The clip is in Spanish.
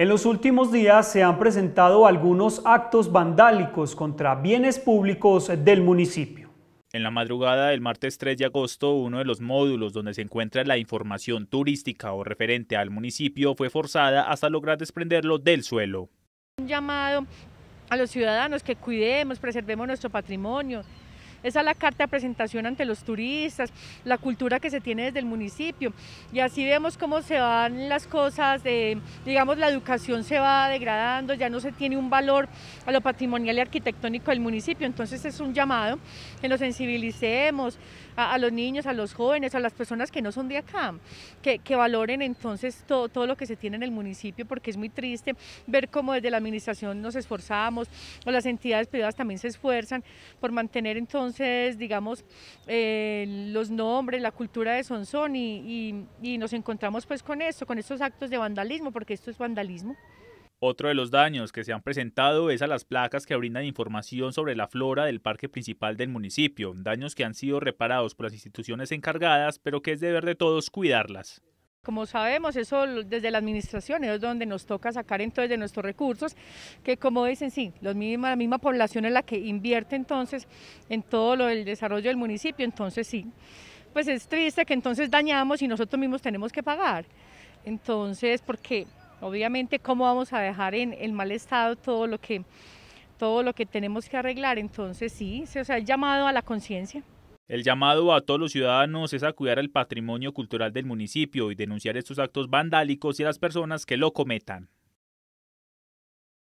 En los últimos días se han presentado algunos actos vandálicos contra bienes públicos del municipio. En la madrugada del martes 3 de agosto, uno de los módulos donde se encuentra la información turística o referente al municipio fue forzada hasta lograr desprenderlo del suelo. Un llamado a los ciudadanos que cuidemos, preservemos nuestro patrimonio, esa es la carta de presentación ante los turistas, la cultura que se tiene desde el municipio. Y así vemos cómo se van las cosas, de, digamos, la educación se va degradando, ya no se tiene un valor a lo patrimonial y arquitectónico del municipio. Entonces es un llamado que nos sensibilicemos a, los niños, a los jóvenes, a las personas que no son de acá, que, valoren entonces todo, todo lo que se tiene en el municipio, porque es muy triste ver cómo desde la administración nos esforzamos o las entidades privadas también se esfuerzan por mantener entonces entonces, digamos, eh, los nombres, la cultura de Sonsón y, y nos encontramos pues con esto, con estos actos de vandalismo, porque esto es vandalismo. Otro de los daños que se han presentado es a las placas que brindan información sobre la flora del parque principal del municipio, daños que han sido reparados por las instituciones encargadas, pero que es deber de todos cuidarlas. Como sabemos, eso desde la administración es donde nos toca sacar entonces de nuestros recursos, que como dicen, sí, los la misma población es la que invierte entonces en todo lo del desarrollo del municipio, entonces sí, pues es triste que entonces dañamos y nosotros mismos tenemos que pagar. Entonces, porque obviamente cómo vamos a dejar en, el mal estado todo lo que todo lo que tenemos que arreglar, entonces sí, o sea, el llamado a la conciencia. El llamado a todos los ciudadanos es a cuidar el patrimonio cultural del municipio y denunciar estos actos vandálicos y a las personas que lo cometan.